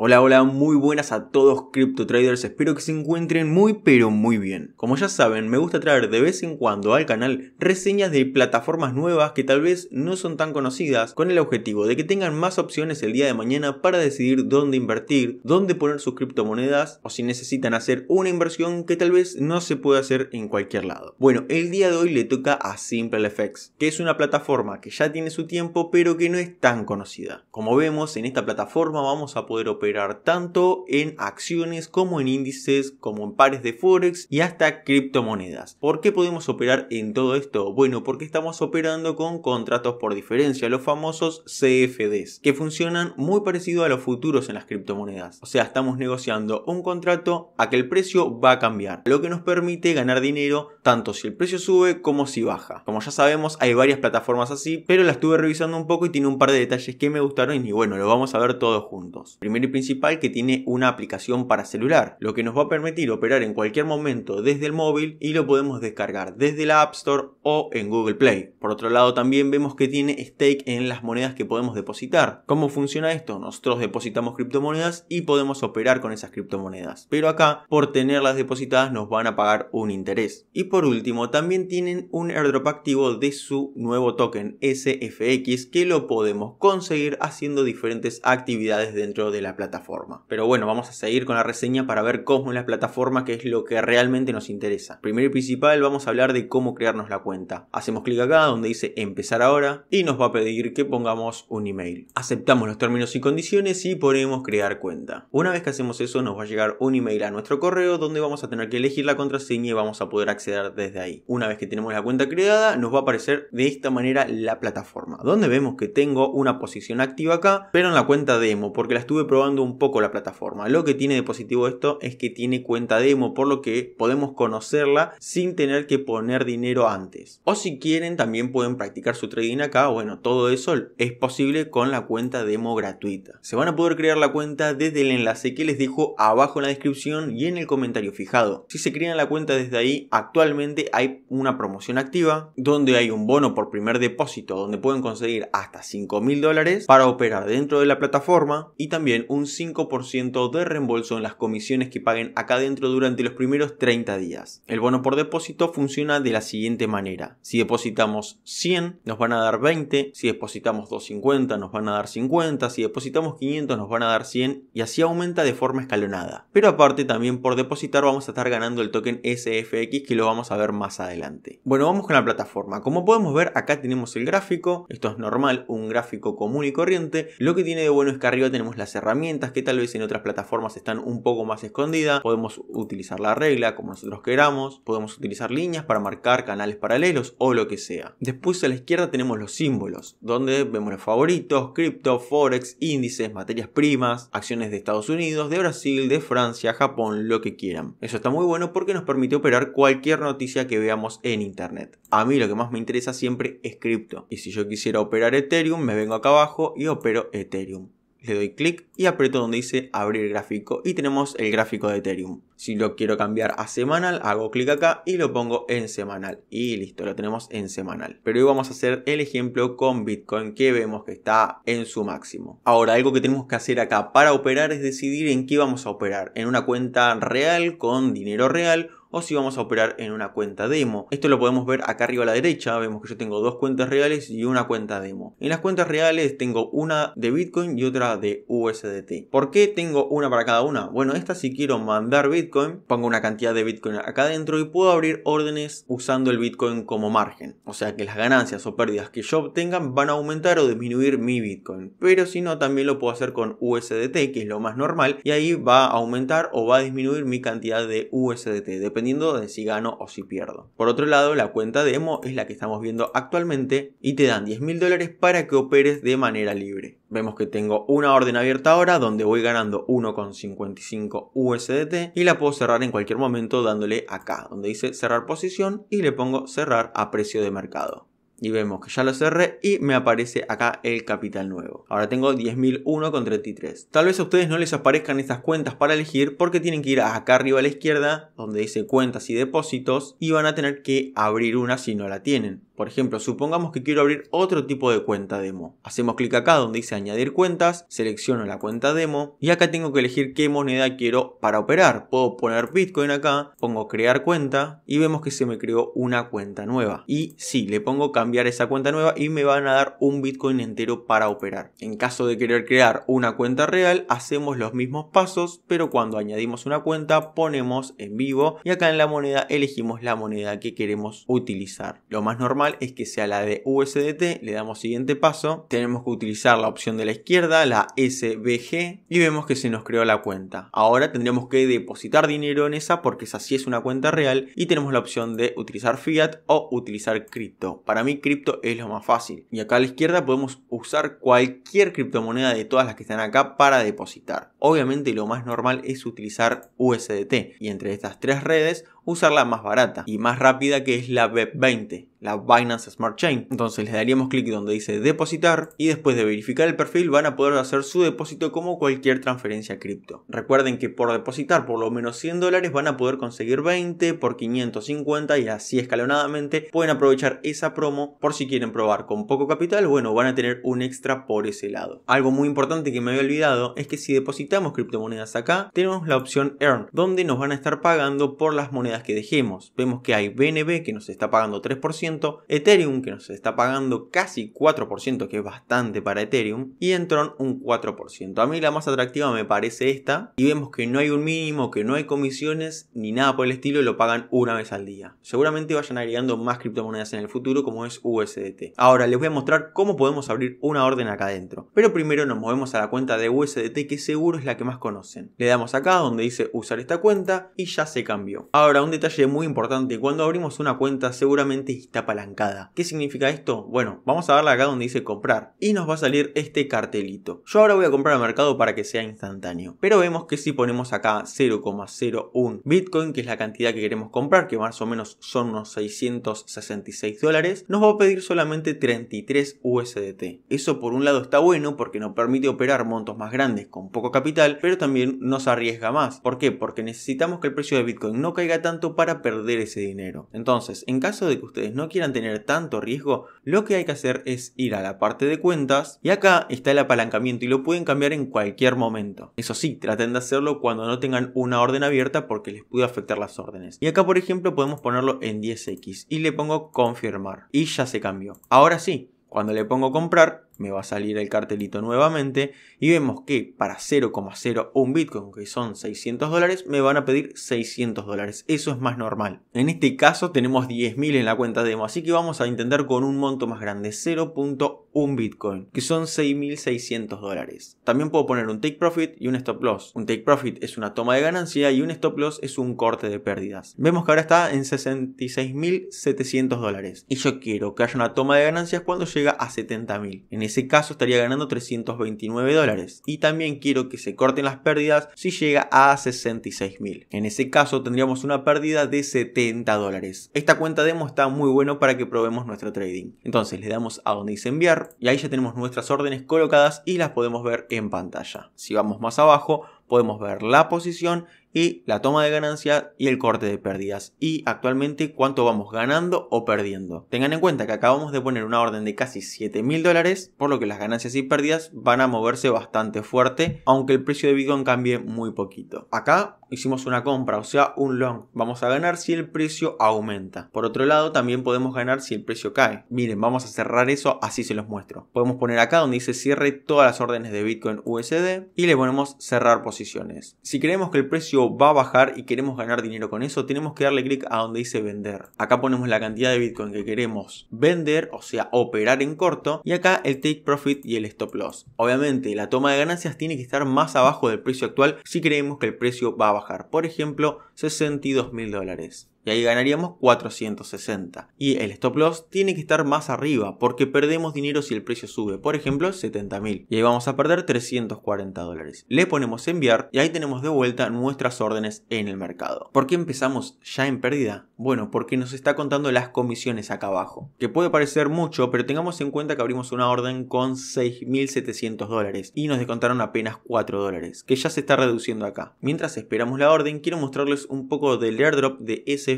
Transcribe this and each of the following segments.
Hola, hola, muy buenas a todos crypto traders, espero que se encuentren muy pero muy bien. Como ya saben, me gusta traer de vez en cuando al canal reseñas de plataformas nuevas que tal vez no son tan conocidas con el objetivo de que tengan más opciones el día de mañana para decidir dónde invertir, dónde poner sus criptomonedas o si necesitan hacer una inversión que tal vez no se puede hacer en cualquier lado. Bueno, el día de hoy le toca a SimpleFX, que es una plataforma que ya tiene su tiempo pero que no es tan conocida. Como vemos, en esta plataforma vamos a poder operar tanto en acciones como en índices, como en pares de forex y hasta criptomonedas. ¿Por qué podemos operar en todo esto? Bueno, porque estamos operando con contratos por diferencia, los famosos CFDs, que funcionan muy parecido a los futuros en las criptomonedas. O sea, estamos negociando un contrato a que el precio va a cambiar, lo que nos permite ganar dinero tanto si el precio sube como si baja. Como ya sabemos, hay varias plataformas así, pero la estuve revisando un poco y tiene un par de detalles que me gustaron y bueno, lo vamos a ver todos juntos. Primero y que tiene una aplicación para celular, lo que nos va a permitir operar en cualquier momento desde el móvil y lo podemos descargar desde la App Store o en Google Play. Por otro lado, también vemos que tiene stake en las monedas que podemos depositar. ¿Cómo funciona esto? Nosotros depositamos criptomonedas y podemos operar con esas criptomonedas. Pero acá, por tenerlas depositadas, nos van a pagar un interés. Y por último, también tienen un airdrop activo de su nuevo token SFX que lo podemos conseguir haciendo diferentes actividades dentro de la plataforma plataforma. Pero bueno, vamos a seguir con la reseña para ver cómo es la plataforma, que es lo que realmente nos interesa. Primero y principal, vamos a hablar de cómo crearnos la cuenta. Hacemos clic acá donde dice empezar ahora y nos va a pedir que pongamos un email. Aceptamos los términos y condiciones y ponemos crear cuenta. Una vez que hacemos eso, nos va a llegar un email a nuestro correo donde vamos a tener que elegir la contraseña y vamos a poder acceder desde ahí. Una vez que tenemos la cuenta creada, nos va a aparecer de esta manera la plataforma, donde vemos que tengo una posición activa acá, pero en la cuenta demo, porque la estuve probando un poco la plataforma. Lo que tiene de positivo esto es que tiene cuenta demo, por lo que podemos conocerla sin tener que poner dinero antes. O si quieren, también pueden practicar su trading acá. Bueno, todo de sol, es posible con la cuenta demo gratuita. Se van a poder crear la cuenta desde el enlace que les dejo abajo en la descripción y en el comentario fijado. Si se crean la cuenta desde ahí, actualmente hay una promoción activa donde hay un bono por primer depósito donde pueden conseguir hasta 5 mil dólares para operar dentro de la plataforma y también un 5% de reembolso en las comisiones que paguen acá adentro durante los primeros 30 días. El bono por depósito funciona de la siguiente manera. Si depositamos 100, nos van a dar 20, si depositamos 250, nos van a dar 50, si depositamos 500, nos van a dar 100 y así aumenta de forma escalonada. Pero aparte también por depositar vamos a estar ganando el token SFX que lo vamos a ver más adelante. Bueno, vamos con la plataforma. Como podemos ver, acá tenemos el gráfico. Esto es normal, un gráfico común y corriente. Lo que tiene de bueno es que arriba tenemos las herramientas que tal vez en otras plataformas están un poco más escondidas. Podemos utilizar la regla como nosotros queramos, podemos utilizar líneas para marcar canales paralelos o lo que sea. Después a la izquierda tenemos los símbolos, donde vemos los favoritos, cripto, forex, índices, materias primas, acciones de Estados Unidos, de Brasil, de Francia, Japón, lo que quieran. Eso está muy bueno porque nos permite operar cualquier noticia que veamos en internet. A mí lo que más me interesa siempre es cripto. Y si yo quisiera operar Ethereum, me vengo acá abajo y opero Ethereum le doy clic y aprieto donde dice abrir gráfico y tenemos el gráfico de Ethereum. Si lo quiero cambiar a semanal, hago clic acá y lo pongo en semanal. Y listo, lo tenemos en semanal. Pero hoy vamos a hacer el ejemplo con Bitcoin que vemos que está en su máximo. Ahora, algo que tenemos que hacer acá para operar es decidir en qué vamos a operar. En una cuenta real, con dinero real o si vamos a operar en una cuenta demo. Esto lo podemos ver acá arriba a la derecha, vemos que yo tengo dos cuentas reales y una cuenta demo. En las cuentas reales tengo una de Bitcoin y otra de USDT. ¿Por qué tengo una para cada una? Bueno, esta si quiero mandar Bitcoin pongo una cantidad de Bitcoin acá adentro y puedo abrir órdenes usando el Bitcoin como margen. O sea que las ganancias o pérdidas que yo obtenga van a aumentar o disminuir mi Bitcoin. Pero si no, también lo puedo hacer con USDT, que es lo más normal, y ahí va a aumentar o va a disminuir mi cantidad de USDT, dependiendo de si gano o si pierdo. Por otro lado, la cuenta demo es la que estamos viendo actualmente y te dan 10 mil dólares para que operes de manera libre. Vemos que tengo una orden abierta ahora donde voy ganando 1,55 USDT y la puedo cerrar en cualquier momento dándole acá donde dice cerrar posición y le pongo cerrar a precio de mercado. Y vemos que ya lo cerré y me aparece acá el capital nuevo. Ahora tengo 10.001,33. Tal vez a ustedes no les aparezcan estas cuentas para elegir porque tienen que ir acá arriba a la izquierda donde dice cuentas y depósitos y van a tener que abrir una si no la tienen. Por ejemplo, supongamos que quiero abrir otro tipo de cuenta demo. Hacemos clic acá donde dice añadir cuentas, selecciono la cuenta demo y acá tengo que elegir qué moneda quiero para operar. Puedo poner Bitcoin acá, pongo crear cuenta y vemos que se me creó una cuenta nueva. Y si sí, le pongo cambiar esa cuenta nueva y me van a dar un Bitcoin entero para operar. En caso de querer crear una cuenta real, hacemos los mismos pasos, pero cuando añadimos una cuenta ponemos en vivo y acá en la moneda elegimos la moneda que queremos utilizar. Lo más normal es que sea la de USDT, le damos siguiente paso, tenemos que utilizar la opción de la izquierda, la SBG, y vemos que se nos creó la cuenta. Ahora tendremos que depositar dinero en esa porque esa sí es una cuenta real y tenemos la opción de utilizar fiat o utilizar cripto. Para mí cripto es lo más fácil. Y acá a la izquierda podemos usar cualquier criptomoneda de todas las que están acá para depositar. Obviamente lo más normal es utilizar USDT y entre estas tres redes usar la más barata y más rápida que es la BEP20, la Binance Smart Chain. Entonces le daríamos clic donde dice depositar y después de verificar el perfil van a poder hacer su depósito como cualquier transferencia cripto. Recuerden que por depositar por lo menos 100 dólares van a poder conseguir 20 por 550 y así escalonadamente pueden aprovechar esa promo por si quieren probar con poco capital, bueno, van a tener un extra por ese lado. Algo muy importante que me había olvidado es que si depositamos criptomonedas acá, tenemos la opción Earn, donde nos van a estar pagando por las monedas que dejemos. Vemos que hay BNB que nos está pagando 3%, Ethereum que nos está pagando casi 4%, que es bastante para Ethereum, y Entron un 4%. A mí la más atractiva me parece esta, y vemos que no hay un mínimo, que no hay comisiones, ni nada por el estilo, lo pagan una vez al día. Seguramente vayan agregando más criptomonedas en el futuro, como es USDT. Ahora les voy a mostrar cómo podemos abrir una orden acá adentro. Pero primero nos movemos a la cuenta de USDT, que seguro es la que más conocen. Le damos acá donde dice usar esta cuenta, y ya se cambió. Ahora un detalle muy importante, cuando abrimos una cuenta seguramente está apalancada. ¿Qué significa esto? Bueno, vamos a darle acá donde dice comprar y nos va a salir este cartelito. Yo ahora voy a comprar al mercado para que sea instantáneo, pero vemos que si ponemos acá 0,01 Bitcoin, que es la cantidad que queremos comprar, que más o menos son unos 666 dólares, nos va a pedir solamente 33 USDT. Eso por un lado está bueno porque nos permite operar montos más grandes con poco capital, pero también nos arriesga más. ¿Por qué? Porque necesitamos que el precio de Bitcoin no caiga para perder ese dinero. Entonces, en caso de que ustedes no quieran tener tanto riesgo, lo que hay que hacer es ir a la parte de cuentas y acá está el apalancamiento y lo pueden cambiar en cualquier momento. Eso sí, traten de hacerlo cuando no tengan una orden abierta porque les puede afectar las órdenes. Y acá, por ejemplo, podemos ponerlo en 10x y le pongo confirmar y ya se cambió. Ahora sí, cuando le pongo comprar, me va a salir el cartelito nuevamente y vemos que para 0,01 Bitcoin, que son 600 dólares, me van a pedir 600 dólares. Eso es más normal. En este caso tenemos 10.000 en la cuenta demo, así que vamos a intentar con un monto más grande, 0.1 Bitcoin, que son 6.600 dólares. También puedo poner un take profit y un stop loss. Un take profit es una toma de ganancia y un stop loss es un corte de pérdidas. Vemos que ahora está en 66.700 dólares y yo quiero que haya una toma de ganancias cuando llega a 70.000 ese caso estaría ganando 329 dólares. Y también quiero que se corten las pérdidas si llega a 66 mil. En ese caso tendríamos una pérdida de 70 dólares. Esta cuenta demo está muy bueno para que probemos nuestro trading. Entonces le damos a donde dice enviar y ahí ya tenemos nuestras órdenes colocadas y las podemos ver en pantalla. Si vamos más abajo podemos ver la posición y la toma de ganancias y el corte de pérdidas y actualmente cuánto vamos ganando o perdiendo. Tengan en cuenta que acabamos de poner una orden de casi 7 mil dólares, por lo que las ganancias y pérdidas van a moverse bastante fuerte, aunque el precio de Bitcoin cambie muy poquito. Acá hicimos una compra, o sea, un long. Vamos a ganar si el precio aumenta. Por otro lado, también podemos ganar si el precio cae. Miren, vamos a cerrar eso, así se los muestro. Podemos poner acá donde dice cierre todas las órdenes de Bitcoin USD y le ponemos cerrar posiciones. Si queremos que el precio va a bajar y queremos ganar dinero con eso, tenemos que darle clic a donde dice vender. Acá ponemos la cantidad de Bitcoin que queremos vender, o sea, operar en corto, y acá el take profit y el stop loss. Obviamente, la toma de ganancias tiene que estar más abajo del precio actual si creemos que el precio va a bajar. Por ejemplo, 62 mil dólares y ahí ganaríamos 460. Y el stop loss tiene que estar más arriba porque perdemos dinero si el precio sube, por ejemplo 70.000 y ahí vamos a perder 340 dólares. Le ponemos enviar y ahí tenemos de vuelta nuestras órdenes en el mercado. ¿Por qué empezamos ya en pérdida? Bueno, porque nos está contando las comisiones acá abajo, que puede parecer mucho, pero tengamos en cuenta que abrimos una orden con 6.700 dólares y nos descontaron apenas 4 dólares, que ya se está reduciendo acá. Mientras esperamos la orden, quiero mostrarles un poco del airdrop de SF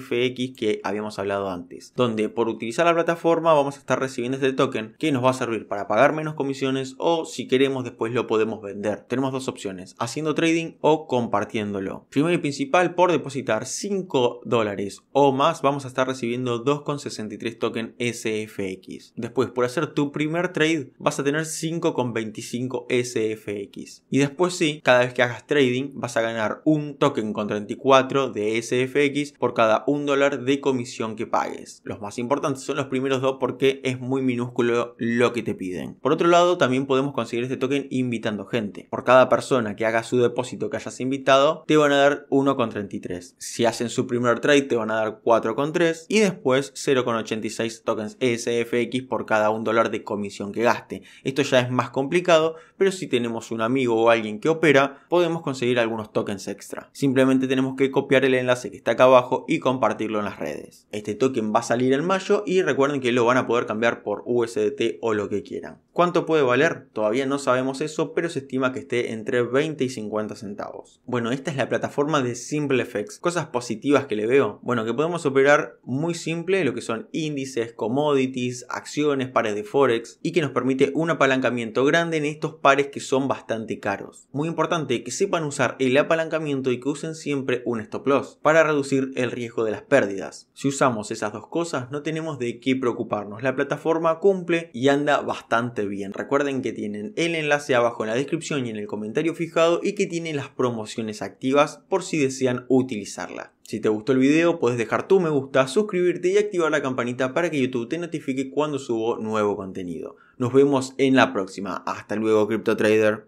que habíamos hablado antes, donde por utilizar la plataforma vamos a estar recibiendo este token que nos va a servir para pagar menos comisiones o si queremos después lo podemos vender. Tenemos dos opciones, haciendo trading o compartiéndolo. Primero y principal, por depositar 5 dólares o más vamos a estar recibiendo 2,63 token SFX. Después, por hacer tu primer trade vas a tener 5,25 SFX. Y después sí, cada vez que hagas trading vas a ganar un token con 34 de SFX por cada dólar de comisión que pagues. Los más importantes son los primeros dos porque es muy minúsculo lo que te piden. Por otro lado, también podemos conseguir este token invitando gente. Por cada persona que haga su depósito que hayas invitado, te van a dar 1,33. Si hacen su primer trade, te van a dar 4,3 y después 0,86 tokens e SFX por cada un dólar de comisión que gaste. Esto ya es más complicado, pero si tenemos un amigo o alguien que opera, podemos conseguir algunos tokens extra. Simplemente tenemos que copiar el enlace que está acá abajo y compartirlo en las redes. Este token va a salir en mayo y recuerden que lo van a poder cambiar por USDT o lo que quieran. ¿Cuánto puede valer? Todavía no sabemos eso, pero se estima que esté entre 20 y 50 centavos. Bueno, esta es la plataforma de SimpleFX. Cosas positivas que le veo. Bueno, que podemos operar muy simple lo que son índices, commodities, acciones, pares de forex y que nos permite un apalancamiento grande en estos pares que son bastante caros. Muy importante que sepan usar el apalancamiento y que usen siempre un stop loss para reducir el riesgo de las pérdidas. Si usamos esas dos cosas no tenemos de qué preocuparnos. La plataforma cumple y anda bastante bien. Recuerden que tienen el enlace abajo en la descripción y en el comentario fijado y que tienen las promociones activas por si desean utilizarla. Si te gustó el video, puedes dejar tu me gusta, suscribirte y activar la campanita para que YouTube te notifique cuando subo nuevo contenido. Nos vemos en la próxima. Hasta luego, Crypto Trader.